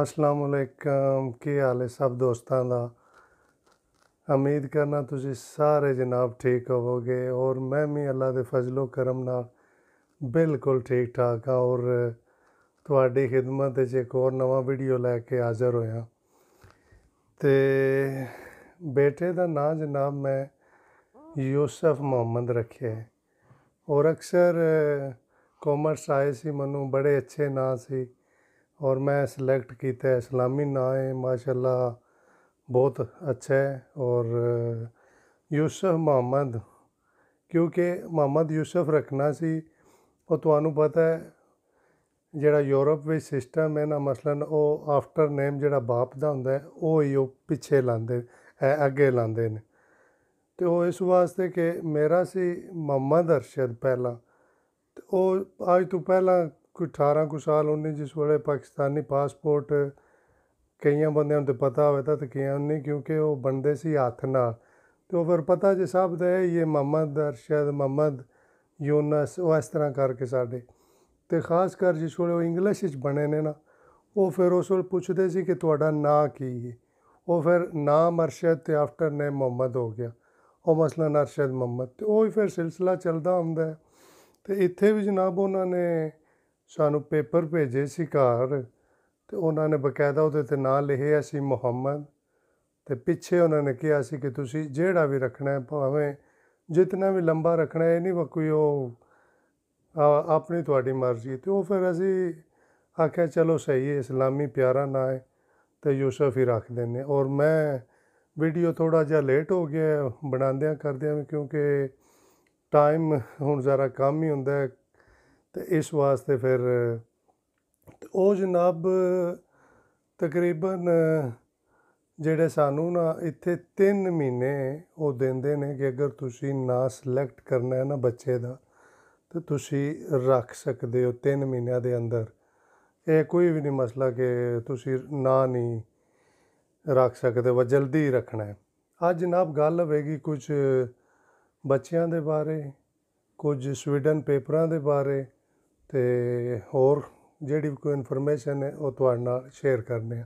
ਅਸਲਾਮ ਅਲੈਕਮ ਕੀ ਹਾਲ ਹੈ ਸਭ ਦੋਸਤਾਂ ਦਾ ਉਮੀਦ ਕਰਨਾ ਤੁਸੀਂ ਸਾਰੇ ਜਨਾਬ ਠੀਕ ਹੋਵੋਗੇ ਔਰ ਮੈਂ ਵੀ ਅੱਲਾ ਦੇ ਫਜ਼ਲੋ ਕਰਮ ਨਾਲ ਬਿਲਕੁਲ ਠੀਕ ਠਾਕ ਹਾਂ ਔਰ ਤੁਹਾਡੀ ਖidmat ਵਿੱਚ ਇੱਕ ਹੋਰ ਨਵਾਂ ਵੀਡੀਓ ਲੈ ਕੇ ਹਾਜ਼ਰ ਹੋਇਆ ਤੇ ਬੇਟੇ ਦਾ ਨਾਮ ਜਨਾਬ ਮੈਂ ਯੂਸਫ ਮੁਹੰਮਦ ਰੱਖਿਆ ਔਰ ਅਕਸਰ ਕਾਮਰਸ ਆਏ ਸੀ ਮਨੂੰ ਬੜੇ ਅੱਛੇ ਨਾਂ ਸੀ ਔਰ ਮੈਂ ਸਿਲੈਕਟ ਕੀਤਾ ਇਸਲਾਮੀ ਨਾਮ ਹੈ ਮਾਸ਼ਾਅੱਲਾ ਬਹੁਤ ਅੱਛਾ ਹੈ ਔਰ ਯੂਸਫ ਮੁਹੰਮਦ ਕਿਉਂਕਿ ਮੁਹੰਮਦ ਯੂਸਫ ਰੱਖਣਾ ਸੀ ਉਹ ਤੁਹਾਨੂੰ ਪਤਾ ਹੈ ਜਿਹੜਾ ਯੂਰਪ ਵਿੱਚ ਸਿਸਟਮ ਹੈ ਨਾ ਮਸਲਨ ਉਹ ਆਫਟਰ ਨੇਮ ਜਿਹੜਾ ਬਾਪ ਦਾ ਹੁੰਦਾ ਹੈ ਉਹ ਹੀ ਉਹ ਪਿੱਛੇ ਲਾਂਦੇ ਐ ਅੱਗੇ ਲਾਂਦੇ ਨੇ ਤੇ ਉਹ ਇਸ ਵਾਸਤੇ ਕਿ ਮੇਰਾ ਸੀ ਮੁਹੰਮਦ ਅਰਸ਼ਦ ਪਹਿਲਾ ਤੇ ਉਹ ਅੱਜ ਤੋਂ ਪਹਿਲਾਂ ਕੋਈ 18 ਕੁ ਸਾਲ ਉਹਨੇ ਜਿਸ ਵੇਲੇ ਪਾਕਿਸਤਾਨੀ ਪਾਸਪੋਰਟ ਕਈਆਂ ਬੰਦਿਆਂ ਨੂੰ ਤੇ ਪਤਾ ਹੋਵੇ ਤਾਂ ਤੇ ਨੂੰ ਨਹੀਂ ਕਿਉਂਕਿ ਉਹ ਬੰਦੇ ਸੀ ਹੱਥ ਨਾਲ ਤੇ ਉਹ ਫਿਰ ਪਤਾ ਜੇ ਸਾਹਿਬ ਦਾ ਇਹ ਮੁਹੰਮਦ ਅਰਸ਼ਦ ਮੁਹੰਮਦ ਯੂਨਸ ਉਹ ਇਸ ਤਰ੍ਹਾਂ ਕਰਕੇ ਸਾਡੇ ਤੇ ਖਾਸ ਕਰ ਜਿਸ ਵੇਲੇ ਉਹ ਇੰਗਲਿਸ਼ ਵਿੱਚ ਬਣੇ ਨੇ ਨਾ ਉਹ ਫਿਰ ਉਸ ਨੂੰ ਪੁੱਛਦੇ ਸੀ ਕਿ ਤੁਹਾਡਾ ਨਾਂ ਕੀ ਹੈ ਉਹ ਫਿਰ ਨਾਮ ਅਰਸ਼ਦ ਤੇ ਆਫਟਰ ਨੇਮ ਮੁਹੰਮਦ ਹੋ ਗਿਆ ਉਹ ਮਸਲਨ ਅਰਸ਼ਦ ਮੁਹੰਮਦ ਤੇ ਉਹ ਹੀ ਫਿਰ ਸਿਲਸਿਲਾ ਚੱਲਦਾ ਹੁੰਦਾ ਤੇ ਇੱਥੇ ਵੀ ਜਨਾਬ ਉਹਨਾਂ ਨੇ ਸਾਨੂੰ ਪੇਪਰ ਭੇਜੇ ਸੀ ਘਰ ਤੇ ਉਹਨਾਂ ਨੇ ਬਕਾਇਦਾ ਉਹਦੇ ਤੇ ਨਾਂ ਲਿਖਿਆ ਸੀ ਮੁਹੰਮਦ ਤੇ ਪਿੱਛੇ ਉਹਨਾਂ ਨੇ ਕਿਹਾ ਸੀ ਕਿ ਤੁਸੀਂ ਜਿਹੜਾ ਵੀ ਰੱਖਣਾ ਹੈ ਭਾਵੇਂ ਜਿੰਨਾ ਵੀ ਲੰਬਾ ਰੱਖਣਾ ਹੈ ਨਹੀਂ ਕੋਈ ਉਹ ਆਪਣੀ ਤੁਹਾਡੀ ਮਰਜ਼ੀ ਤੇ ਉਹ ਫਿਰ ਅਸੀਂ ਆਖਿਆ ਚਲੋ ਸਹੀ ਹੈ ਇਸਲਾਮੀ ਪਿਆਰਾ ਨਾ ਹੈ ਤੇ ਯੂਸਫ ਹੀ ਰੱਖ ਦਿੰਨੇ ਔਰ ਮੈਂ ਵੀਡੀਓ ਥੋੜਾ ਜਿਹਾ ਲੇਟ ਹੋ ਗਿਆ ਬਣਾਉਂਦਿਆਂ ਕਰਦਿਆਂ ਕਿਉਂਕਿ ਟਾਈਮ ਹੁਣ ਜ਼ਰਾ ਕੰਮ ਹੀ ਹੁੰਦਾ ਹੈ ਤੇ ਇਸ ਵਾਸਤੇ ਫਿਰ ਉਹ ਜਨਾਬ ਤਕਰੀਬਨ ਜਿਹੜੇ ਸਾਨੂੰ ਨਾ ਇੱਥੇ 3 ਮਹੀਨੇ ਉਹ ਦਿੰਦੇ ਨੇ ਕਿ ਅਗਰ ਤੁਸੀਂ ਨਾ ਸਿਲੈਕਟ ਕਰਨਾ ਹੈ ਨਾ ਬੱਚੇ ਦਾ ਤੇ ਤੁਸੀਂ ਰੱਖ ਸਕਦੇ ਹੋ 3 ਮਹੀਨਿਆਂ ਦੇ ਅੰਦਰ ਇਹ ਕੋਈ ਵੀ ਨਹੀਂ ਮਸਲਾ ਕਿ ਤੁਸੀਂ ਨਾ ਨਹੀਂ ਰੱਖ ਸਕਦੇ ਵਾ ਜਲਦੀ ਰੱਖਣਾ ਹੈ ਅੱਜ ਜਨਾਬ ਗੱਲ ਹੋਵੇਗੀ ਕੁਝ ਬੱਚਿਆਂ ਦੇ ਬਾਰੇ ਕੁਝ ਸਵੀਡਨ ਪੇਪਰਾਂ ਦੇ ਬਾਰੇ ਤੇ ਹੋਰ ਜਿਹੜੀ ਵੀ ਕੋਈ ਇਨਫੋਰਮੇਸ਼ਨ ਹੈ ਉਹ ਤੁਹਾਡੇ ਨਾਲ ਸ਼ੇਅਰ ਕਰਨੇ ਆ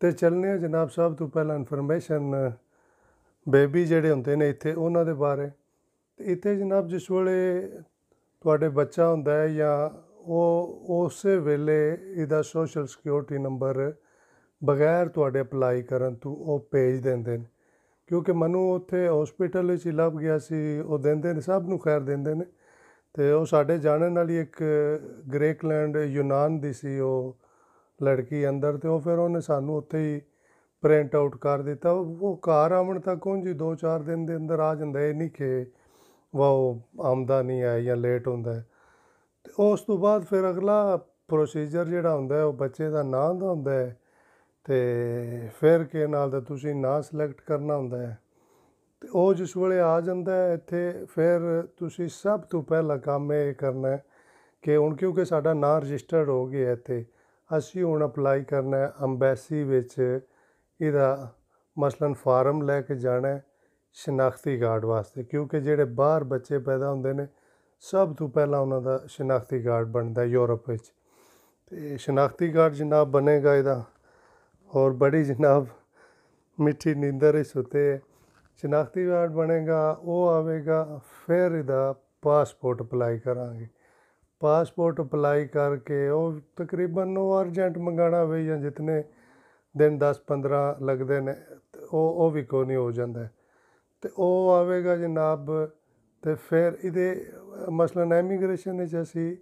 ਤੇ ਚੱਲਨੇ ਆ ਜਨਾਬ ਸਾਹਿਬ ਤੋਂ ਪਹਿਲਾਂ ਇਨਫੋਰਮੇਸ਼ਨ ਬੇਬੀ ਜਿਹੜੇ ਹੁੰਦੇ ਨੇ ਇੱਥੇ ਉਹਨਾਂ ਦੇ ਬਾਰੇ ਤੇ ਇੱਥੇ ਜਨਾਬ ਜਿਸ ਵੇਲੇ ਤੁਹਾਡੇ ਬੱਚਾ ਹੁੰਦਾ ਹੈ ਜਾਂ ਉਹ ਉਸੇ ਵੇਲੇ ਇਹਦਾ ਸੋਸ਼ਲ ਸਿਕਿਉਰਿਟੀ ਨੰਬਰ ਬਗੈਰ ਤੁਹਾਡੇ ਅਪਲਾਈ ਕਰਨ ਤੋਂ ਉਹ ਭੇਜ ਦਿੰਦੇ ਨੇ ਕਿਉਂਕਿ ਮਨੂੰ ਉੱਥੇ ਹਸਪੀਟਲ ਵਿੱਚ ਲੱਭ ਗਿਆ ਸੀ ਉਹ ਦਿੰਦੇ ਨੇ ਸਭ ਨੂੰ ਖੈਰ ਦਿੰਦੇ ਨੇ ਤੇ ਉਹ ਸਾਡੇ ਜਾਣਨ ਵਾਲੀ ਇੱਕ ਗ੍ਰੇਕਲੈਂਡ ਯੂਨਾਨ ਦੀ ਸੀ ਉਹ ਲੜਕੀ ਅੰਦਰ ਤੇ ਉਹ ਫਿਰ ਉਹਨੇ ਸਾਨੂੰ ਉੱਥੇ ਹੀ ਪ੍ਰਿੰਟ ਆਊਟ ਕਰ ਦਿੱਤਾ ਉਹ ਘਰ ਆਉਣ ਤੱਕ ਉਹ ਜੀ 2-4 ਦਿਨ ਦੇ ਅੰਦਰ ਆ ਜਾਂਦਾ ਇਹ ਨਹੀਂ ਕਿ ਵਾਹ ਆਮਦਾ ਨਹੀਂ ਆਇਆ ਜਾਂ ਲੇਟ ਹੁੰਦਾ ਤੇ ਉਸ ਤੋਂ ਬਾਅਦ ਫਿਰ ਅਗਲਾ ਪ੍ਰੋਸੀਜਰ ਜਿਹੜਾ ਹੁੰਦਾ ਉਹ ਬੱਚੇ ਦਾ ਨਾਂ ਦਾ ਹੁੰਦਾ ਹੈ ਤੇ ਫਿਰ ਕੇ ਨਾਲ ਤੁਸੀਂ ਨਾਂ ਸਿਲੈਕਟ ਕਰਨਾ ਹੁੰਦਾ ਹੈ ਤੇ ਉਹ ਜਿਸ ਵੇਲੇ ਆ ਜਾਂਦਾ ਹੈ ਇੱਥੇ ਫਿਰ ਤੁਸੀਂ ਸਭ ਤੋਂ ਪਹਿਲਾ ਕੰਮ ਇਹ ਕਰਨਾ ਹੈ ਕਿ ਹੁਣ ਕਿਉਂਕਿ ਸਾਡਾ ਨਾਂ ਰਜਿਸਟਰਡ ਹੋ ਗਿਆ ਇੱਥੇ ਅਸੀਂ ਹੁਣ ਅਪਲਾਈ ਕਰਨਾ ਹੈ ਅੰਬੈਸੀ ਵਿੱਚ ਇਹਦਾ ਮਸਲਨ ਫਾਰਮ ਲੈ ਕੇ ਜਾਣਾ ਹੈ ਸ਼ਨਾਖਤੀ ਕਾਰਡ ਵਾਸਤੇ ਕਿਉਂਕਿ ਜਿਹੜੇ ਬਾਹਰ ਬੱਚੇ ਪੈਦਾ ਹੁੰਦੇ ਨੇ ਸਭ ਤੋਂ ਪਹਿਲਾਂ ਉਹਨਾਂ ਦਾ ਸ਼ਨਾਖਤੀ ਕਾਰਡ ਬਣਦਾ ਯੂਰਪ ਵਿੱਚ ਤੇ ਸ਼ਨਾਖਤੀ ਕਾਰਡ ਜਨਾਬ ਬਣੇਗਾ ਇਹਦਾ ਔਰ ਬੜੀ ਜਨਾਬ ਮਿੱਠੀ ਨੀਂਦਰ ਹੀ ਸੁੱਤੇ ਸ਼ਨਾਖਤੀ ਕਾਰਡ ਬਣੇਗਾ ਉਹ ਆਵੇਗਾ ਫਿਰ ਇਹਦਾ ਪਾਸਪੋਰਟ ਅਪਲਾਈ ਕਰਾਂਗੇ ਪਾਸਪੋਰਟ ਅਪਲਾਈ ਕਰਕੇ ਉਹ ਤਕਰੀਬਨ ਉਹ ਅਰਜੈਂਟ ਮੰਗਾਣਾ ਹੋਵੇ ਜਾਂ ਜਿਤਨੇ ਦਿਨ 10 15 ਲੱਗਦੇ ਨੇ ਉਹ ਉਹ ਵੀ ਕੋ ਨਹੀਂ ਹੋ ਜਾਂਦਾ ਤੇ ਉਹ ਆਵੇਗਾ ਜਨਾਬ ਤੇ ਫਿਰ ਇਹਦੇ ਮਸਲਨ ਇਮੀਗ੍ਰੇਸ਼ਨ ਨੇ ਅਸੀਂ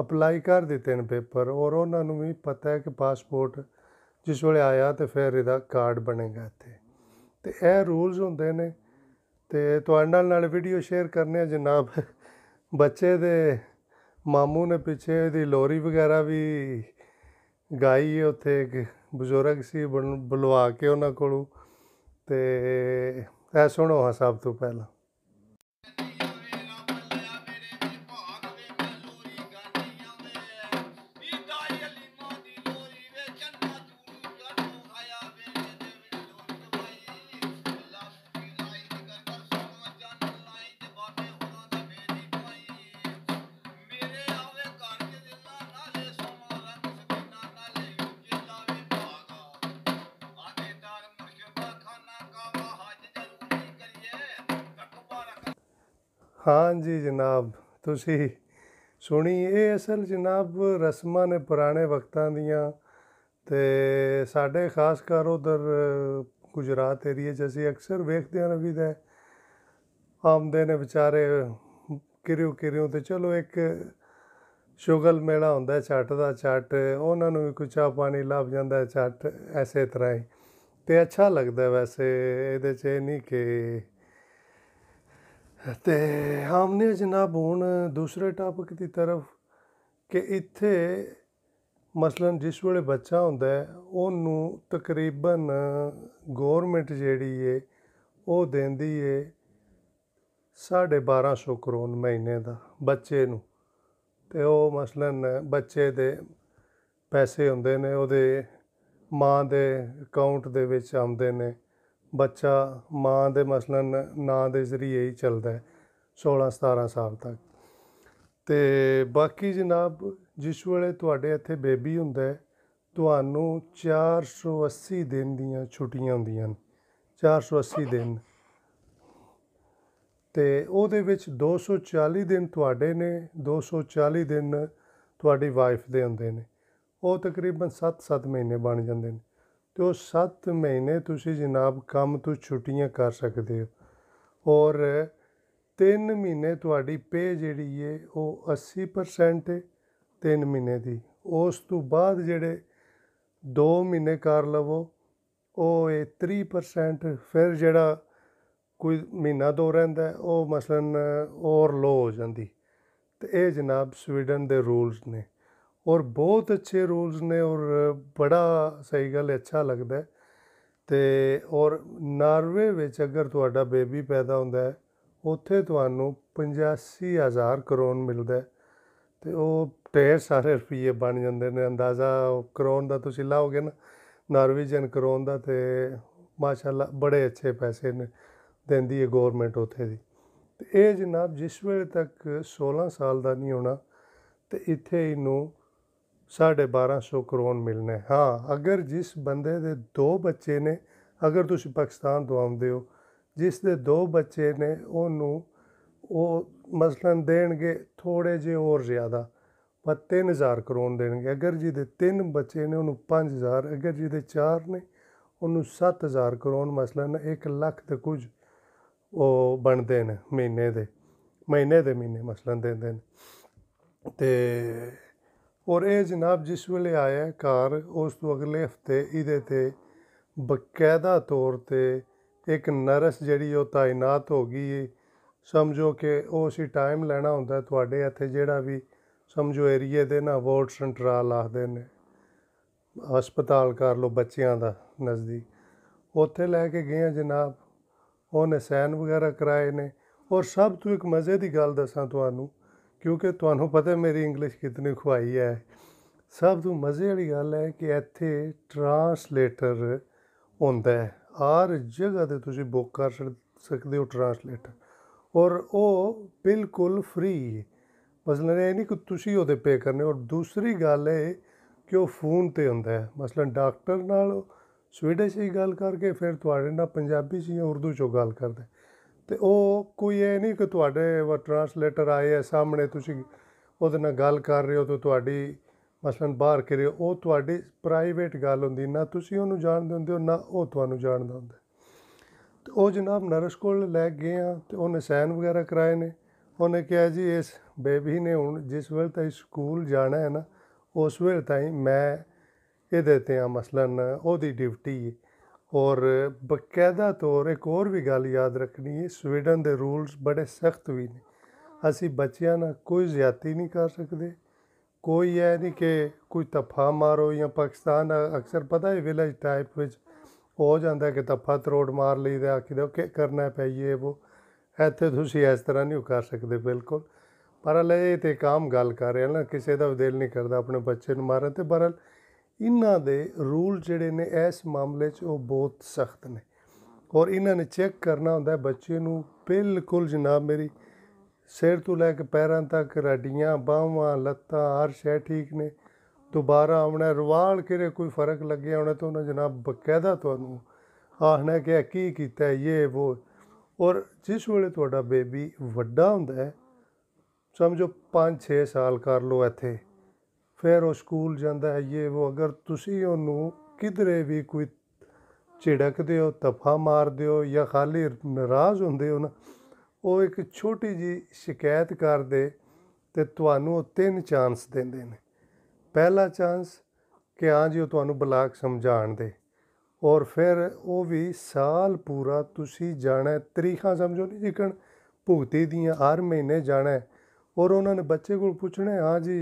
ਅਪਲਾਈ ਕਰ ਦਿੱਤੇ ਨੇ ਪੇਪਰ ਔਰ ਉਹਨਾਂ ਨੂੰ ਵੀ ਪਤਾ ਹੈ ਕਿ ਪਾਸਪੋਰਟ ਜਿਸ ਵੇਲੇ ਆਇਆ ਤੇ ਫਿਰ ਇਹਦਾ ਕਾਰਡ ਬਣੇਗਾ ਇੱਥੇ ਤੇ ਇਹ ਰੂਲਸ ਹੁੰਦੇ ਨੇ ਤੇ ਤੁਹਾਡੇ ਨਾਲ ਨਾਲ ਵੀਡੀਓ ਸ਼ੇਅਰ ਕਰਨੇ ਆ ਜਨਾਬ ਬੱਚੇ ਦੇ ਮਾਮੂ ਨੇ ਪਿੱਛੇ ਦੀ ਲੋਰੀ ਵਗੈਰਾ ਵੀ ਗਾਈ ਉੱਥੇ ਇੱਕ ਬਜ਼ੁਰਗ ਸੀ ਬੁਲਵਾ ਕੇ ਉਹਨਾਂ ਕੋਲੋਂ ਤੇ ਐ ਸੁਣੋ ਹਾਂ ਸਭ ਤੋਂ ਪਹਿਲਾਂ ਹਾਂਜੀ ਜਨਾਬ ਤੁਸੀਂ ਸੁਣੀ ਇਹ ਅਸਲ ਜਨਾਬ ਰਸਮਾਂ ਨੇ ਪੁਰਾਣੇ ਵਕਤਾਂ ਦੀਆਂ ਤੇ ਸਾਡੇ ਖਾਸ ਕਰ ਉਧਰ ਗੁਜਰਾਤ ਏਰੀਆ 'ਚ ਅਸੀਂ ਅਕਸਰ ਵੇਖਦੇ ਹਾਂ ਰਵੀ ਦਾ ਆਮਦੇ ਨੇ ਵਿਚਾਰੇ ਕਿਰਿਓ ਕਿਰਿਓ ਤੇ ਚਲੋ ਇੱਕ ਸ਼ੁਗਲ ਮੇਲਾ ਹੁੰਦਾ ਛੱਟ ਦਾ ਛੱਟ ਉਹਨਾਂ ਨੂੰ ਵੀ ਕੁਝ ਆ ਪਾਣੀ ਲੱਭ ਜਾਂਦਾ ਛੱਟ ਐਸੇ ਤਰ੍ਹਾਂ ਹੀ ਤੇ ਅੱਛਾ ਲੱਗਦਾ ਵੈਸੇ ਇਹਦੇ 'ਚ ਨਹੀਂ ਕਿ ਤੇ ਹਮਨੇ ਜਨਾਬ ਹੁਣ ਦੂਸਰੇ ਟਾਪਿਕ ਦੀ ਤਰਫ ਕਿ ਇੱਥੇ ਮਸਲਨ ਜਿਸ ਵੇਲੇ ਬੱਚਾ ਹੁੰਦਾ ਹੈ ਉਹਨੂੰ ਤਕਰੀਬਨ ਗਵਰਨਮੈਂਟ ਜਿਹੜੀ ਏ ਉਹ ਦਿੰਦੀ ਏ 1250 ਕਰੋਨ ਮਹੀਨੇ ਦਾ ਬੱਚੇ ਨੂੰ ਤੇ ਉਹ ਮਸਲਨ ਬੱਚੇ ਦੇ ਪੈਸੇ ਹੁੰਦੇ ਨੇ ਉਹਦੇ ਮਾਂ ਦੇ ਅਕਾਊਂਟ ਦੇ ਵਿੱਚ ਆਉਂਦੇ ਨੇ ਬੱਚਾ ਮਾਂ ਦੇ ਮਸਲਨ ਨਾਂ ਦੇ ਜ਼ਰੀਏ ਹੀ ਚੱਲਦਾ ਹੈ 16 17 ਸਾਲ ਤੱਕ ਤੇ ਬਾਕੀ ਜਨਾਬ ਜਿਸ ਵੇਲੇ ਤੁਹਾਡੇ ਇੱਥੇ ਬੇਬੀ ਹੁੰਦਾ ਹੈ ਤੁਹਾਨੂੰ 480 ਦਿਨ ਦੀਆਂ ਛੁੱਟੀਆਂ ਹੁੰਦੀਆਂ ਨੇ 480 ਦਿਨ ਤੇ ਉਹਦੇ ਵਿੱਚ 240 ਦਿਨ ਤੁਹਾਡੇ ਨੇ 240 ਦਿਨ ਤੁਹਾਡੀ ਵਾਈਫ ਦੇ ਹੁੰਦੇ ਨੇ ਉਹ ਤਕਰੀਬਨ 7-7 ਮਹੀਨੇ ਬਣ ਜਾਂਦੇ ਨੇ ਤੇ ਉਹ 7 ਮਹੀਨੇ ਤੁਸੀਂ ਜਨਾਬ ਕੰਮ ਤੋਂ ਛੁੱਟੀਆਂ ਕਰ ਸਕਦੇ ਹੋ ਔਰ 3 ਮਹੀਨੇ ਤੁਹਾਡੀ ਪੇ ਜਿਹੜੀ ਏ ਉਹ 80% ਹੈ 3 ਮਹੀਨੇ ਦੀ ਉਸ ਤੋਂ ਬਾਅਦ ਜਿਹੜੇ 2 ਮਹੀਨੇ ਕਰ ਲਵੋ ਉਹ ਹੈ 30% ਫਿਰ ਜਿਹੜਾ ਕੋਈ ਮਹੀਨਾ ਦੋ ਰਹਿੰਦਾ ਉਹ ਮਸਲਨ ਔਰ ਲੋ ਹੋ ਜਾਂਦੀ ਤੇ ਇਹ ਜਨਾਬ ਸਵੀਡਨ ਦੇ ਰੂਲਸ ਨੇ ਔਰ ਬਹੁਤ ਅੱਛੇ ਰੋਲਸ ਨੇ ਔਰ ਬੜਾ ਸਹੀ ਗੱਲ ਅੱਛਾ ਲੱਗਦਾ ਤੇ ਔਰ ਨਾਰਵੇ ਵਿੱਚ ਅਗਰ ਤੁਹਾਡਾ ਬੇਬੀ ਪੈਦਾ ਹੁੰਦਾ ਹੈ ਉੱਥੇ ਤੁਹਾਨੂੰ 85000 ਕਰੋਨ ਮਿਲਦਾ ਹੈ ਤੇ ਉਹ ਢੇਰ ਸਾਰੇ ਰੁਪਏ ਬਣ ਜਾਂਦੇ ਨੇ ਅੰਦਾਜ਼ਾ ਕਰੋਨ ਦਾ ਤੁਸੀਂ ਲਾਓਗੇ ਨਾ ਨਾਰਵੇਜਨ ਕਰੋਨ ਦਾ ਤੇ ਮਾਸ਼ਾਅੱਲਾ ਬੜੇ ਅੱਛੇ ਪੈਸੇ ਨੇ ਦਿੰਦੀ ਹੈ ਗਵਰਨਮੈਂਟ ਉੱਥੇ ਦੀ ਤੇ ਇਹ ਜਨਾਬ ਜਿਸ ਵੇਲੇ ਤੱਕ 16 ਸਾਲ ਦਾ ਨਹੀਂ ਹੋਣਾ ਤੇ ਇੱਥੇ ਇਹਨੂੰ 1250 ਕਰੋੜ ਮਿਲਨੇ ਹਾਂ ਅਗਰ ਜਿਸ ਬੰਦੇ ਦੇ ਦੋ ਬੱਚੇ ਨੇ ਅਗਰ ਤੁਸੀਂ ਪਾਕਿਸਤਾਨ ਤੋਂ ਆਉਂਦੇ ਹੋ ਜਿਸ ਦੇ ਦੋ ਬੱਚੇ ਨੇ ਉਹਨੂੰ ਉਹ ਮਸਲਨ ਦੇਣਗੇ ਥੋੜੇ ਜੇ ਹੋਰ ਜ਼ਿਆਦਾ ਪਰ 3000 ਕਰੋੜ ਦੇਣਗੇ ਅਗਰ ਜਿਹਦੇ ਤਿੰਨ ਬੱਚੇ ਨੇ ਉਹਨੂੰ 5000 ਅਗਰ ਜਿਹਦੇ ਚਾਰ ਨੇ ਉਹਨੂੰ 7000 ਕਰੋੜ ਮਸਲਨ 1 ਲੱਖ ਤੇ ਕੁਝ ਉਹ ਬਣਦੇ ਨੇ ਮਹੀਨੇ ਦੇ ਮਹੀਨੇ ਦੇ ਮਹੀਨੇ ਮਸਲਨ ਦਿੰਦੇ ਨੇ ਤੇ ਔਰ ਇਹ ਜਨਾਬ ਜਿਸ ਵੇਲੇ ਆਇਆ ਘਰ ਉਸ ਤੋਂ ਅਗਲੇ ਹਫਤੇ ਇਹਦੇ ਤੇ ਬਕਾਇਦਾ ਤੌਰ ਤੇ ਇੱਕ ਨਰਸ ਜਿਹੜੀ ਉਹ ਤਾਇਨਾਤ ਹੋ ਗਈ ਸਮਝੋ ਕਿ ਉਹ ਸੀ ਟਾਈਮ ਲੈਣਾ ਹੁੰਦਾ ਤੁਹਾਡੇ ਇੱਥੇ ਜਿਹੜਾ ਵੀ ਸਮਝੋ ਏਰੀਏ ਦੇ ਨਾ ਵਾਰਡ ਸੈਂਟਰਲ ਆਖਦੇ ਨੇ ਹਸਪਤਾਲ ਕਰ ਲੋ ਬੱਚਿਆਂ ਦਾ ਨਜ਼ਦੀਕ ਉੱਥੇ ਲੈ ਕੇ ਗਏ ਜਨਾਬ ਉਹਨੇ ਸੈਨ ਵਗੈਰਾ ਕਰਾਏ ਨੇ ਔਰ ਸਭ ਤੋਂ ਇੱਕ ਮਜ਼ੇ ਦੀ ਗੱਲ ਦੱਸਾਂ ਤੁਹਾਨੂੰ ਕਿਉਂਕਿ ਤੁਹਾਨੂੰ ਪਤਾ ਮੇਰੀ ਇੰਗਲਿਸ਼ ਕਿਤਨੀ ਖੁਆਈ ਹੈ ਸਭ ਤੋਂ ਮਜ਼ੇ ਵਾਲੀ ਗੱਲ ਹੈ ਕਿ ਇੱਥੇ ਟਰਾਂਸਲੇਟਰ ਹੁੰਦਾ ਹੈ ਹਰ ਜਗ੍ਹਾ ਤੇ ਤੁਸੀਂ ਬੁੱਕ ਕਰ ਸਕਦੇ ਹੋ ਟਰਾਂਸਲੇਟਰ ਔਰ ਉਹ ਬਿਲਕੁਲ ਫ੍ਰੀ ਮਸਲਨ ਇਹ ਨਹੀਂ ਕਿ ਤੁਸੀਂ ਉਹਦੇ ਪੇ ਕਰਨੇ ਔਰ ਦੂਸਰੀ ਗੱਲ ਹੈ ਕਿ ਉਹ ਫੋਨ ਤੇ ਹੁੰਦਾ ਹੈ ਮਸਲਨ ਡਾਕਟਰ ਨਾਲ ਸਵੀਡਿਸ਼ ਹੀ ਗੱਲ ਕਰਕੇ ਫਿਰ ਤੁਹਾਡੇ ਨਾਲ ਪੰਜਾਬੀ ਚ ਜਾਂ ਉਰਦੂ ਚ ਗੱਲ ਕਰਦਾ ਤੇ ਉਹ ਕੋਈ ਇਹ ਨਹੀਂ ਕਿ ਤੁਹਾਡੇ ਵਾ ਟਰਾਂਸਲੇਟਰ ਆਏ ਆ ਸਾਹਮਣੇ ਤੁਸੀਂ ਉਹਦੇ ਨਾਲ ਗੱਲ ਕਰ ਰਹੇ ਹੋ ਤੇ ਤੁਹਾਡੀ ਮਸਲਨ ਬਾਹਰ ਕਰੇ ਉਹ ਤੁਹਾਡੀ ਪ੍ਰਾਈਵੇਟ ਗੱਲ ਹੁੰਦੀ ਨਾ ਤੁਸੀਂ ਉਹਨੂੰ ਜਾਣਦੇ ਹੁੰਦੇ ਹੋ ਨਾ ਉਹ ਤੁਹਾਨੂੰ ਜਾਣਦਾ ਹੁੰਦਾ ਤੇ ਉਹ ਜਨਾਬ ਨਰਸ ਕੋਲ ਲੈ ਗਏ ਆ ਤੇ ਉਹਨੇ ਸੈਨ ਵਗੈਰਾ ਕਰਾਏ ਨੇ ਉਹਨੇ ਕਿਹਾ ਜੀ ਇਸ ਬੇਬੀ ਨੇ ਹੁਣ ਜਿਸ ਵੇਲੇ ਤਾਈ ਸਕੂਲ ਜਾਣਾ ਹੈ ਨਾ ਉਸ ਵੇਲੇ ਤਾਈ ਮੈਂ ਇਹ ਦੇਤੇ ਆ ਮਸਲਨ ਉਹਦੀ ਡਿਊਟੀ ਹੈ ਔਰ ਬਕਾਇਦਾ ਤੌਰ ਇੱਕ ਹੋਰ ਵੀ ਗੱਲ ਯਾਦ ਰੱਖਣੀ ਹੈ ਸਵੀਡਨ ਦੇ ਰੂਲਸ ਬੜੇ ਸਖਤ ਵੀ ਨੇ ਅਸੀਂ ਬੱਚਿਆਂ ਨਾਲ ਕੋਈ ਜ਼ਿਆਤੀ ਨਹੀਂ ਕਰ ਸਕਦੇ ਕੋਈ ਇਹ ਨਹੀਂ ਕਿ ਕੋਈ ਤਫਾ ਮਾਰੋ ਜਾਂ ਪਾਕਿਸਤਾਨ ਅਕਸਰ ਪਤਾ ਹੈ ਵਿਲੇਜ ਟਾਈਪ ਵਿੱਚ ਹੋ ਜਾਂਦਾ ਕਿ ਤਫਾ ਤਰੋੜ ਮਾਰ ਲਈਦਾ ਆਖੀਦਾ ਕਿ ਕਰਨਾ ਪਈਏ ਉਹ ਇੱਥੇ ਤੁਸੀਂ ਇਸ ਤਰ੍ਹਾਂ ਨਹੀਂ ਕਰ ਸਕਦੇ ਬਿਲਕੁਲ ਪਰ ਇਹ ਤੇ ਕਾਮ ਗੱਲ ਕਰ ਰਿਹਾ ਨਾ ਕਿਸੇ ਦਾ ਦਿਲ ਨਹੀਂ ਕਰਦਾ ਆਪਣੇ ਬੱਚੇ ਨੂੰ ਮਾਰਨ ਤੇ ਬਰਲ ਇਹਨਾਂ ਦੇ ਰੂਲ ਜਿਹੜੇ ਨੇ ਇਸ ਮਾਮਲੇ 'ਚ ਉਹ ਬਹੁਤ ਸਖਤ ਨੇ ਔਰ ਇਹਨਾਂ ਨੇ ਚੈੱਕ ਕਰਨਾ ਹੁੰਦਾ ਬੱਚੇ ਨੂੰ ਬਿਲਕੁਲ ਜਨਾਬ ਮੇਰੀ ਸਿਰ ਤੋਂ ਲੈ ਕੇ ਪੈਰਾਂ ਤੱਕ ਰੱਡੀਆਂ ਬਾਹਾਂ ਲੱਤਾਂ ਹਰ ਸ਼ੈ ਠੀਕ ਨੇ ਦੁਬਾਰਾ ਆਉਣਾ ਰਵਾਲ ਕਿਰੇ ਕੋਈ ਫਰਕ ਲੱਗਿਆ ਹੋਣਾ ਤਾਂ ਉਹਨਾਂ ਜਨਾਬ ਬਕਾਇਦਾ ਤੁਹਾਨੂੰ ਆਹਣਾ ਕਿ ਕੀ ਕੀਤਾ ਇਹ ਉਹ ਔਰ ਜਿਸ ਵੇਲੇ ਤੁਹਾਡਾ ਬੇਬੀ ਵੱਡਾ ਹੁੰਦਾ ਹੈ ਸਮਝੋ 5-6 ਸਾਲ ਕਰ ਲੋ ਇੱਥੇ ਫਿਰ ਉਹ ਸਕੂਲ ਜਾਂਦਾ ਹੈ ਇਹ ਉਹ ਅਗਰ ਤੁਸੀਂ ਉਹਨੂੰ ਕਿਧਰੇ ਵੀ ਕੋਈ ਝਿੜਕਦੇ ਹੋ ਤਫਾ ਮਾਰਦੇ ਹੋ ਜਾਂ ਖਾਲੀ ਨਾਰਾਜ਼ ਹੁੰਦੇ ਹੋ ਨਾ ਉਹ ਇੱਕ ਛੋਟੀ ਜੀ ਸ਼ਿਕਾਇਤ ਕਰਦੇ ਤੇ ਤੁਹਾਨੂੰ ਉਹ ਤਿੰਨ ਚਾਂਸ ਦਿੰਦੇ ਨੇ ਪਹਿਲਾ ਚਾਂਸ ਕਿ ਹਾਂ ਜੀ ਉਹ ਤੁਹਾਨੂੰ ਬਲਾਕ ਸਮਝਾਣ ਦੇ ਔਰ ਫਿਰ ਉਹ ਵੀ ਸਾਲ ਪੂਰਾ ਤੁਸੀਂ ਜਾਣਾ ਤਰੀਖਾਂ ਸਮਝੋ ਨਹੀਂ ਜਿਕਣ ਭੁਗਤੀ ਦੀਆਂ ਹਰ ਮਹੀਨੇ ਜਾਣਾ ਔਰ ਉਹਨਾਂ ਨੇ ਬੱਚੇ ਕੋਲ ਪੁੱਛਣਾ ਹਾਂ ਜੀ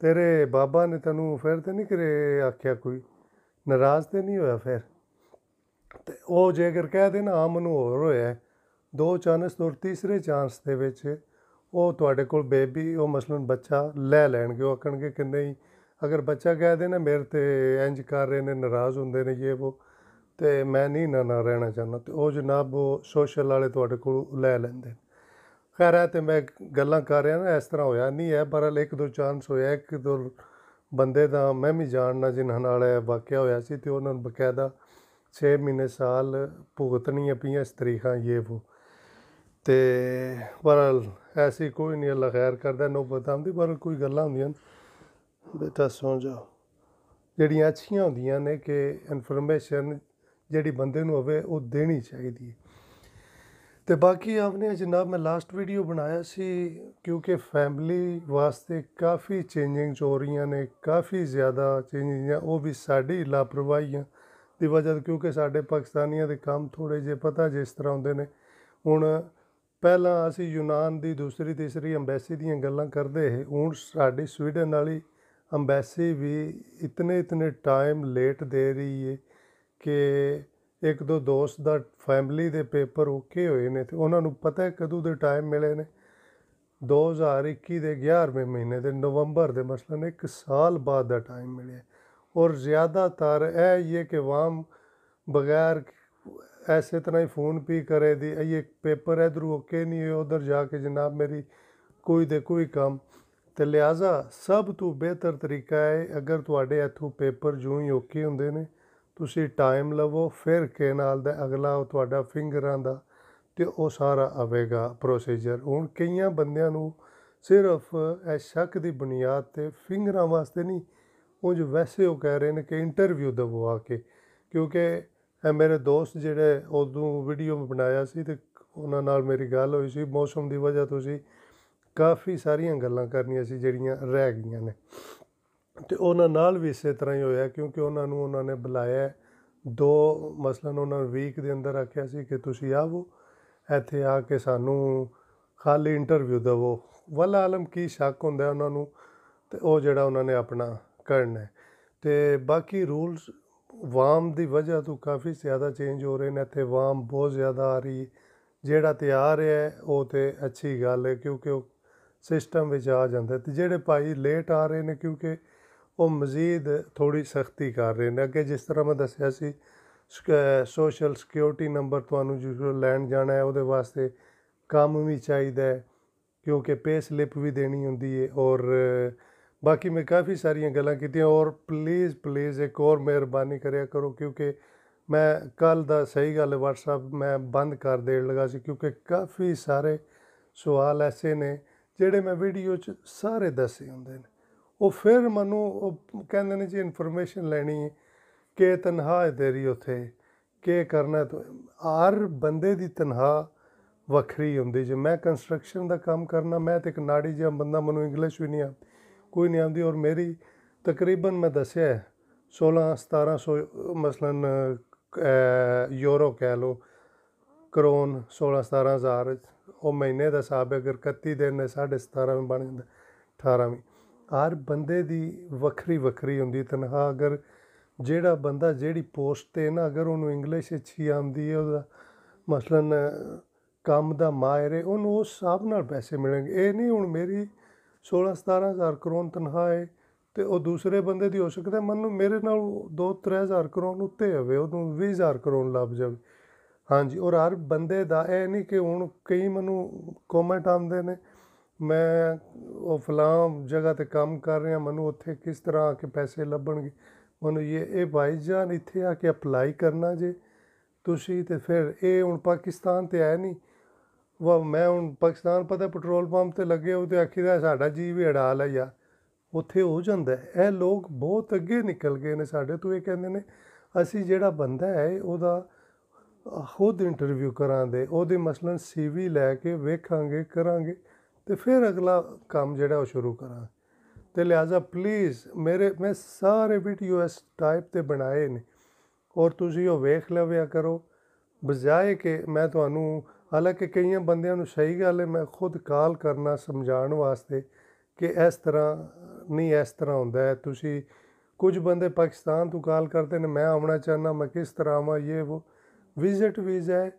ਤੇਰੇ ਬਾਬਾ ਨੇ ਤੈਨੂੰ ਫਿਰ ਤੇ ਨਹੀਂ ਕਰੇ ਆਖਿਆ ਕੋਈ ਨਾਰਾਜ਼ ਤੇ ਨਹੀਂ ਹੋਇਆ ਫਿਰ ਤੇ ਉਹ ਜੇਕਰ ਕਹਿ ਦੇ ਨਾ ਆ ਮੈਨੂੰ ਹੋਰ ਹੋਇਆ ਦੋ ਚਾਂਸ ਤੋਂ ਤੀਸਰੇ ਚਾਂਸ ਦੇ ਵਿੱਚ ਉਹ ਤੁਹਾਡੇ ਕੋਲ ਬੇਬੀ ਉਹ ਮਸਲਨ ਬੱਚਾ ਲੈ ਲੈਣਗੇ ਉਹ ਆਖਣਗੇ ਕਿ ਨਹੀਂ ਅਗਰ ਬੱਚਾ ਕਹਿ ਦੇ ਨਾ ਮੇਰੇ ਤੇ ਇੰਜ ਕਰ ਰਹੇ ਨੇ ਨਾਰਾਜ਼ ਹੁੰਦੇ ਨੇ ਇਹ ਉਹ ਤੇ ਮੈਂ ਨਹੀਂ ਨਾ ਰਹਿਣਾ ਚਾਹੁੰਦਾ ਤੇ ਉਹ ਜਨਾਬ ਉਹ ਸੋਸ਼ਲ ਵਾਲੇ ਤੁਹਾਡੇ ਕੋਲ ਲੈ ਲੈਂਦੇ ਖੈਰ ਹੈ ਤੇ ਮੈਂ ਗੱਲਾਂ ਕਰ ਰਿਹਾ ਨਾ ਇਸ ਤਰ੍ਹਾਂ ਹੋਇਆ ਨਹੀਂ ਹੈ ਪਰ ਇੱਕ ਦੋ ਚਾਂਸ ਹੋਇਆ ਇੱਕ ਦੋ ਬੰਦੇ ਦਾ ਮੈਂ ਵੀ ਜਾਣਨਾ ਜਿਨ੍ਹਾਂ ਨਾਲ ਇਹ ਵਾਕਿਆ ਹੋਇਆ ਸੀ ਤੇ ਉਹਨਾਂ ਨੂੰ ਬਕਾਇਦਾ 6 ਮਹੀਨੇ ਸਾਲ ਭੁਗਤਣੀਆਂ ਪਈਆਂ ਇਸ ਤਰੀਕਾਂ ਇਹ ਉਹ ਤੇ ਪਰ ਐਸੀ ਕੋਈ ਨਹੀਂ ਅੱਲਾ ਖੈਰ ਕਰਦਾ ਨੋ ਦੀ ਪਰ ਕੋਈ ਗੱਲਾਂ ਹੁੰਦੀਆਂ ਬੇਟਾ ਸੌਂ ਜਾ ਜਿਹੜੀਆਂ ਅੱਛੀਆਂ ਹੁੰਦੀਆਂ ਨੇ ਕਿ ਇਨਫੋਰਮੇਸ਼ਨ ਜਿਹੜੀ ਬੰਦੇ ਨੂੰ ਹੋਵੇ ਉਹ ਦੇਣੀ ਚਾਹੀਦੀ ਹੈ ਤੇ ਬਾਕੀ ਆਪਨੇ ਜਨਾਬ ਮੈਂ ਲਾਸਟ ਵੀਡੀਓ ਬਣਾਇਆ ਸੀ ਕਿਉਂਕਿ ਫੈਮਿਲੀ ਵਾਸਤੇ ਕਾਫੀ ਚੇਂਜਿੰਗਸ ਹੋ ਰਹੀਆਂ ਨੇ ਕਾਫੀ ਜ਼ਿਆਦਾ ਚੇਂਜਿੰਗਾਂ ਉਹ ਵੀ ਸਾਡੀ ਆ ਦੀ وجہ ਤੋਂ ਕਿਉਂਕਿ ਸਾਡੇ ਪਾਕਿਸਤਾਨੀਆਂ ਦੇ ਕੰਮ ਥੋੜੇ ਜੇ ਪਤਾ ਜਿਸ ਤਰ੍ਹਾਂ ਹੁੰਦੇ ਨੇ ਹੁਣ ਪਹਿਲਾਂ ਅਸੀਂ ਯੂਨਾਨ ਦੀ ਦੂਸਰੀ ਤੀਸਰੀ ਐਮਬੈਸੀ ਦੀਆਂ ਗੱਲਾਂ ਕਰਦੇ ਹੈ ਹੁਣ ਸਾਡੀ ਸਵੀਡਨ ਵਾਲੀ ਐਮਬੈਸੀ ਵੀ ਇਤਨੇ ਇਤਨੇ ਟਾਈਮ ਲੇਟ ਦੇ ਰਹੀ ਹੈ ਕਿ ਇੱਕ ਦੋ ਦੋਸਤ ਦਾ ਫੈਮਿਲੀ ਦੇ ਪੇਪਰ ਓਕੇ ਹੋਏ ਨੇ ਤੇ ਉਹਨਾਂ ਨੂੰ ਪਤਾ ਹੈ ਕਦੋਂ ਦੇ ਟਾਈਮ ਮਿਲੇ ਨੇ 2021 ਦੇ 11ਵੇਂ ਮਹੀਨੇ ਦੇ ਨਵੰਬਰ ਦੇ ਮਸਲਨ ਇੱਕ ਸਾਲ ਬਾਅਦ ਦਾ ਟਾਈਮ ਮਿਲਿਆ ਔਰ ਜ਼ਿਆਦਾਤਰ ਇਹ ਇਹ ਕਿ ਵਾਮ ਬਗੈਰ ਐਸੇ ਤਰ੍ਹਾਂ ਹੀ ਫੋਨ ਪੀ ਕਰੇ ਦੀ ਇਹ ਪੇਪਰ ਇਧਰ ਓਕੇ ਨਹੀਂ ਹੋਇਆ ਉਧਰ ਜਾ ਕੇ ਜਨਾਬ ਮੇਰੀ ਕੋਈ ਦੇ ਕੋਈ ਕੰਮ ਤੇ ਲਿਆਜ਼ਾ ਸਭ ਤੋਂ ਬਿਹਤਰ ਤਰੀਕਾ ਹੈ ਅਗਰ ਤੁਹਾਡੇ ਇਥੋਂ ਪੇਪਰ ਜੂ ਹੀ ਓਕੇ ਹੁੰਦੇ ਨੇ ਤੁਸੀਂ ਟਾਈਮ ਲਵੋ ਫਿਰ ਕੇ ਨਾਲ ਦਾ ਅਗਲਾ ਤੁਹਾਡਾ ਫਿੰਗਰਾਂ ਦਾ ਤੇ ਉਹ ਸਾਰਾ ਆਵੇਗਾ ਪ੍ਰੋਸੀਜਰ ਹੁਣ ਕਈਆਂ ਬੰਦਿਆਂ ਨੂੰ ਸਿਰਫ ਇਹ ਸ਼ੱਕ ਦੀ ਬੁਨਿਆਦ ਤੇ ਫਿੰਗਰਾਂ ਵਾਸਤੇ ਨਹੀਂ ਉਹ ਜੋ ਵੈਸੇ ਉਹ ਕਹਿ ਰਹੇ ਨੇ ਕਿ ਇੰਟਰਵਿਊ ਦਵੋ ਆ ਕੇ ਕਿਉਂਕਿ ਇਹ ਮੇਰੇ ਦੋਸਤ ਜਿਹੜੇ ਉਦੋਂ ਵੀਡੀਓ ਬਣਾਇਆ ਸੀ ਤੇ ਉਹਨਾਂ ਨਾਲ ਮੇਰੀ ਗੱਲ ਹੋਈ ਸੀ ਮੌਸਮ ਦੀ ਵਜ੍ਹਾ ਤੋਂ ਸੀ ਕਾਫੀ ਸਾਰੀਆਂ ਗੱਲਾਂ ਕਰਨੀਆਂ ਸੀ ਜਿਹੜੀਆਂ ਰਹਿ ਗਈਆਂ ਨੇ ਤੇ ਉਹਨਾਂ ਨਾਲ ਵੀ ਇਸੇ ਤਰ੍ਹਾਂ ਹੀ ਹੋਇਆ ਕਿਉਂਕਿ ਉਹਨਾਂ ਨੂੰ ਉਹਨਾਂ ਨੇ ਬੁਲਾਇਆ ਦੋ ਮਸਲਨ ਉਹਨਾਂ ਨੂੰ ਵੀਕ ਦੇ ਅੰਦਰ ਆਖਿਆ ਸੀ ਕਿ ਤੁਸੀਂ ਆਵੋ ਇੱਥੇ ਆ ਕੇ ਸਾਨੂੰ ਖਾਲੀ ਇੰਟਰਵਿਊ ਦਿਵੋ ਵੱਲ ਆਲਮ ਕੀ ਸ਼ੱਕ ਹੁੰਦਾ ਉਹਨਾਂ ਨੂੰ ਤੇ ਉਹ ਜਿਹੜਾ ਉਹਨਾਂ ਨੇ ਆਪਣਾ ਕਰਨਾ ਤੇ ਬਾਕੀ ਰੂਲਸ ਵਾਮ ਦੀ ਵਜ੍ਹਾ ਤੋਂ ਕਾਫੀ ਜ਼ਿਆਦਾ ਚੇਂਜ ਹੋ ਰਹੇ ਨੇ ਇੱਥੇ ਵਾਮ ਬਹੁਤ ਜ਼ਿਆਦਾ ਆ ਰਹੀ ਜਿਹੜਾ ਤਿਆਰ ਹੈ ਉਹ ਤੇ ਅੱਛੀ ਗੱਲ ਹੈ ਕਿਉਂਕਿ ਉਹ ਸਿਸਟਮ ਵਿੱਚ ਆ ਜਾਂਦਾ ਤੇ ਜਿਹੜੇ ਭਾਈ ਲੇਟ ਆ ਰਹੇ ਨੇ ਕਿਉਂਕਿ ਉਹ ਮਜ਼ੀਦ ਥੋੜੀ ਸਖਤੀ ਕਰ ਰਹੇ ਨੇ ਅੱਗੇ ਜਿਸ ਤਰ੍ਹਾਂ ਮੈਂ ਦੱਸਿਆ ਸੀ ਸੋਸ਼ਲ ਸਿਕਿਉਰਿਟੀ ਨੰਬਰ ਤੁਹਾਨੂੰ ਜਦੋਂ ਲੈਣ ਜਾਣਾ ਹੈ ਉਹਦੇ ਵਾਸਤੇ ਕੰਮ ਵੀ ਚਾਹੀਦਾ ਹੈ ਕਿਉਂਕਿ ਪੇ ਸਲਿੱਪ ਵੀ ਦੇਣੀ ਹੁੰਦੀ ਹੈ ਔਰ ਬਾਕੀ ਮੈਂ ਕਾਫੀ ਸਾਰੀਆਂ ਗੱਲਾਂ ਕੀਤੀਆਂ ਔਰ ਪਲੀਜ਼ ਪਲੀਜ਼ ਇੱਕ ਹੋਰ ਮਿਹਰਬਾਨੀ ਕਰਿਆ ਕਰੋ ਕਿਉਂਕਿ ਮੈਂ ਕੱਲ ਦਾ ਸਹੀ ਗੱਲ WhatsApp ਮੈਂ ਬੰਦ ਕਰ ਦੇਣ ਲੱਗਾ ਸੀ ਕਿਉਂਕਿ ਕਾਫੀ ਸਾਰੇ ਸਵਾਲ ਐਸੇ ਨੇ ਜਿਹੜੇ ਮੈਂ ਵੀਡੀਓ 'ਚ ਸਾਰੇ ਦੱਸੇ ਹੁੰਦੇ ਨੇ ਉਹ ਫਿਰ ਮਨੂੰ ਉਹ ਕਹਿੰਦੇ ਨੇ ਜੀ ਇਨਫੋਰਮੇਸ਼ਨ ਲੈਣੀ ਕਿ ਤਨਹਾ ਹੈ ਤੇਰੀ ਉਥੇ ਕੀ ਕਰਨਾ ਤੋ ਹਰ ਬੰਦੇ ਦੀ ਤਨਹਾ ਵੱਖਰੀ ਹੁੰਦੀ ਜੇ ਮੈਂ ਕੰਸਟਰਕਸ਼ਨ ਦਾ ਕੰਮ ਕਰਨਾ ਮੈਂ ਤੇ ਇੱਕ ਨਾੜੀ ਜਿਹਾ ਬੰਦਾ ਮਨੂੰ ਇੰਗਲਿਸ਼ ਵੀ ਨਹੀਂ ਆ ਕੋਈ ਨਹੀਂ ਆਉਂਦੀ ਔਰ ਮੇਰੀ ਤਕਰੀਬਨ ਮੈਂ ਦੱਸਿਆ 16 1700 ਮਸਲਨ ਯੂਰੋ ਕਹਿ ਲੋ ਕਰੋਨ 16 17000 ਉਹ ਮਹੀਨੇ ਦਾ ਸਾਬ ਅਗਰ 31 ਦਿਨ ਨੇ 17.5 ਬਣ ਜਾਂਦਾ 18 ਹਰ ਬੰਦੇ ਦੀ ਵੱਖਰੀ ਵੱਖਰੀ ਹੁੰਦੀ ਤਨਖਾਹ ਅਗਰ ਜਿਹੜਾ ਬੰਦਾ ਜਿਹੜੀ ਪੋਸਟ ਤੇ ਨਾ ਅਗਰ ਉਹਨੂੰ ਇੰਗਲਿਸ਼ ਅੱਛੀ ਆਉਂਦੀ ਹੈ ਉਹਦਾ ਮਸਲਨ ਕੰਮ ਦਾ ਮਾਹਿਰ ਹੈ ਉਹਨੂੰ ਉਸ ਸਾਹਬ ਨਾਲ ਪੈਸੇ ਮਿਲਣਗੇ ਇਹ ਨਹੀਂ ਹੁਣ ਮੇਰੀ 16 17000 ਕਰੋਨ ਤਨਖਾਹ ਹੈ ਤੇ ਉਹ ਦੂਸਰੇ ਬੰਦੇ ਦੀ ਹੋ ਸਕਦਾ ਮੈਨੂੰ ਮੇਰੇ ਨਾਲ 2-3000 ਕਰੋਨ ਉੱਤੇ ਹੋਵੇ ਉਹਨੂੰ 20000 ਕਰੋਨ ਲੱਭ ਜਾਵੇ ਹਾਂਜੀ ਔਰ ਹਰ ਬੰਦੇ ਦਾ ਇਹ ਨਹੀਂ ਕਿ ਹੁਣ ਕਈ ਮੈਨੂੰ ਕਮੈਂਟ ਆਉਂਦੇ ਨੇ ਮੈਂ ਉਹ ਫਲਾਂ ਜਗ੍ਹਾ 'ਤੇ ਕੰਮ ਕਰ ਰਿਹਾ ਮੈਨੂੰ ਉੱਥੇ ਕਿਸ ਤਰ੍ਹਾਂ ਆ ਕੇ ਪੈਸੇ ਲੱਭਣਗੇ ਮੈਨੂੰ ਇਹ ਇਹ ਭਾਈਜਾਨ ਇੱਥੇ ਆ ਕੇ ਅਪਲਾਈ ਕਰਨਾ ਜੇ ਤੁਸੀਂ ਤੇ ਫਿਰ ਇਹ ਹੁਣ ਪਾਕਿਸਤਾਨ ਤੇ ਆਇਆ ਨਹੀਂ ਵਾ ਮੈਂ ਹੁਣ ਪਾਕਿਸਤਾਨ ਪਤਾ ਪੈਟਰੋਲ ਪੰਪ ਤੇ ਲੱਗੇ ਉਹ ਤੇ ਆਖੀਦਾ ਸਾਡਾ ਜੀ ਵੀ ਅੜਾ ਲਿਆ ਯਾਰ ਉੱਥੇ ਹੋ ਜਾਂਦਾ ਇਹ ਲੋਕ ਬਹੁਤ ਅੱਗੇ ਨਿਕਲ ਗਏ ਨੇ ਸਾਡੇ ਤੋਂ ਇਹ ਕਹਿੰਦੇ ਨੇ ਅਸੀਂ ਜਿਹੜਾ ਬੰਦਾ ਹੈ ਉਹਦਾ ਖੁਦ ਇੰਟਰਵਿਊ ਕਰਾਂਦੇ ਉਹਦੇ ਮਸਲਨ ਸੀਵੀ ਲੈ ਕੇ ਵੇਖਾਂਗੇ ਕਰਾਂਗੇ ਤੇ ਫਿਰ ਅਗਲਾ ਕੰਮ ਜਿਹੜਾ ਉਹ ਸ਼ੁਰੂ ਕਰਾਂ ਤੇ ਲਿਆਜ਼ਾ ਪਲੀਜ਼ ਮੇਰੇ ਮੈਂ ਸਾਰੇ ਵੀਡੀਓ ਇਸ ਟਾਈਪ ਤੇ ਬਣਾਏ ਨੇ ਔਰ ਤੁਸੀਂ ਉਹ ਵੇਖ ਲਵਿਆ ਕਰੋ ਬਜਾਏ ਕਿ ਮੈਂ ਤੁਹਾਨੂੰ ਹਾਲਾਂਕਿ ਕਈਆਂ ਬੰਦਿਆਂ ਨੂੰ ਸਹੀ ਗੱਲ ਹੈ ਮੈਂ ਖੁਦ ਕਾਲ ਕਰਨਾ ਸਮਝਾਉਣ ਵਾਸਤੇ ਕਿ ਇਸ ਤਰ੍ਹਾਂ ਨਹੀਂ ਇਸ ਤਰ੍ਹਾਂ ਹੁੰਦਾ ਹੈ ਤੁਸੀਂ ਕੁਝ ਬੰਦੇ ਪਾਕਿਸਤਾਨ ਤੋਂ ਕਾਲ ਕਰਦੇ ਨੇ ਮੈਂ ਆਉਣਾ ਚਾਹਨਾ ਮੈਂ ਕਿਸ ਤਰ੍ਹਾਂ ਆਵਾਂ ਇਹ ਉਹ ਵਿਜ਼ਿਟ ਵੀਜ਼ਾ ਹੈ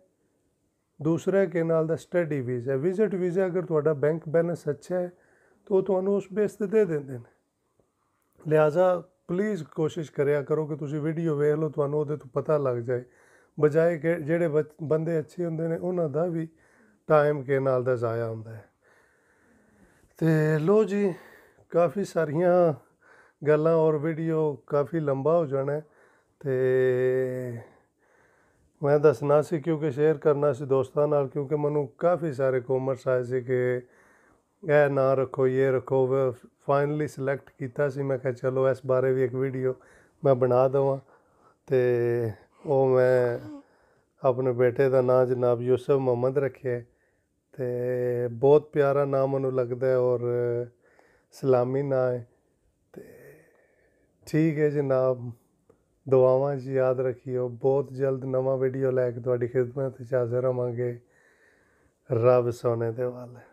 ਦੂਸਰਾ ਕੇ ਨਾਲ ਦਾ ਸਟੱਡੀ ਵੀਜ਼ਾ ਵਿਜ਼ਿਟ ਵੀਜ਼ਾ ਅਗਰ ਤੁਹਾਡਾ ਬੈਂਕ ਬੈਲੈਂਸ ਅੱਛਾ ਹੈ ਤਾਂ ਉਹ ਤੁਹਾਨੂੰ ਉਸ ਬੇਸ ਤੇ ਦੇ ਦਿੰਦੇ ਨੇ ਲਿਆਜ਼ਾ ਪਲੀਜ਼ ਕੋਸ਼ਿਸ਼ ਕਰਿਆ ਕਰੋ ਕਿ ਤੁਸੀਂ ਵੀਡੀਓ ਵੇਖ ਲਓ ਤੁਹਾਨੂੰ ਉਹਦੇ ਤੋਂ ਪਤਾ ਲੱਗ ਜਾਏ ਬਜਾਏ ਕਿ ਜਿਹੜੇ ਬੰਦੇ ਅੱਛੇ ਹੁੰਦੇ ਨੇ ਉਹਨਾਂ ਦਾ ਵੀ ਟਾਈਮ ਕੇ ਨਾਲ ਦਾ ਜ਼ਾਇਆ ਹੁੰਦਾ ਹੈ ਤੇ ਲੋ ਜੀ ਕਾਫੀ ਸਾਰੀਆਂ ਗੱਲਾਂ ਔਰ ਵੀਡੀਓ ਕਾਫੀ ਲੰਬਾ ਹੋ ਜਾਣਾ ਤੇ ਮੈਂ ਦੱਸਣਾ ਸੀ ਕਿਉਂਕਿ ਸ਼ੇਅਰ ਕਰਨਾ ਸੀ ਦੋਸਤਾਂ ਨਾਲ ਕਿਉਂਕਿ ਮੈਨੂੰ ਕਾਫੀ ਸਾਰੇ ਕਮੈਂਟਸ ਆਏ ਸੀ ਕਿ ਇਹ ਨਾ ਰੱਖੋ ਇਹ ਰੱਖੋ ਫਾਈਨਲੀ ਸਿਲੈਕਟ ਕੀਤਾ ਸੀ ਮੈਂ ਕਿਹਾ ਚਲੋ ਇਸ ਬਾਰੇ ਵੀ ਇੱਕ ਵੀਡੀਓ ਮੈਂ ਬਣਾ ਦਵਾਂ ਤੇ ਉਹ ਮੈਂ ਆਪਣੇ ਬੇਟੇ ਦਾ ਨਾਮ ਜਨਾਬ ਯੂਸਫ ਮੁਹੰਮਦ ਰੱਖਿਆ ਤੇ ਬਹੁਤ ਪਿਆਰਾ ਨਾਮ ਉਹਨੂੰ ਲੱਗਦਾ ਔਰ ਸਲਾਮੀ ਨਾਮ ਹੈ ਤੇ ਠੀਕ ਹੈ ਜਨਾਬ ਦੁਆਵਾਂ ਜੀ ਯਾਦ ਰੱਖਿਓ ਬਹੁਤ ਜਲਦ ਨਵਾਂ ਵੀਡੀਓ ਲੈ ਕੇ ਤੁਹਾਡੀ ਖਿਦਮਤ ਵਿੱਚ ਹਾਜ਼ਰ ਹੋਵਾਂਗੇ ਰੱਬ ਸੋਨੇ ਦੇ ਵਾਲੇ